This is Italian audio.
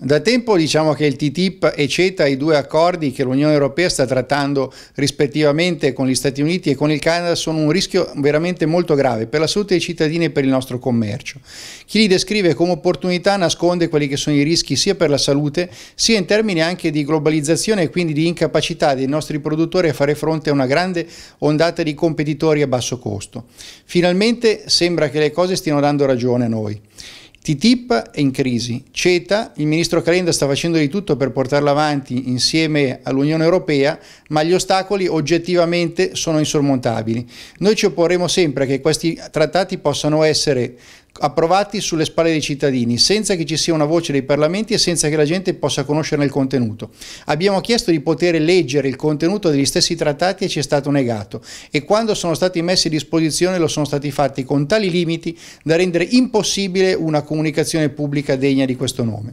Da tempo diciamo che il TTIP e CETA, i due accordi che l'Unione Europea sta trattando rispettivamente con gli Stati Uniti e con il Canada, sono un rischio veramente molto grave per la salute dei cittadini e per il nostro commercio. Chi li descrive come opportunità nasconde quelli che sono i rischi sia per la salute, sia in termini anche di globalizzazione e quindi di incapacità dei nostri produttori a fare fronte a una grande ondata di competitori a basso costo. Finalmente sembra che le cose stiano dando ragione a noi. TTIP è in crisi, CETA, il ministro Calenda sta facendo di tutto per portarla avanti insieme all'Unione Europea, ma gli ostacoli oggettivamente sono insormontabili. Noi ci opporremo sempre che questi trattati possano essere approvati sulle spalle dei cittadini, senza che ci sia una voce dei parlamenti e senza che la gente possa conoscerne il contenuto. Abbiamo chiesto di poter leggere il contenuto degli stessi trattati e ci è stato negato e quando sono stati messi a disposizione lo sono stati fatti con tali limiti da rendere impossibile una comunicazione pubblica degna di questo nome.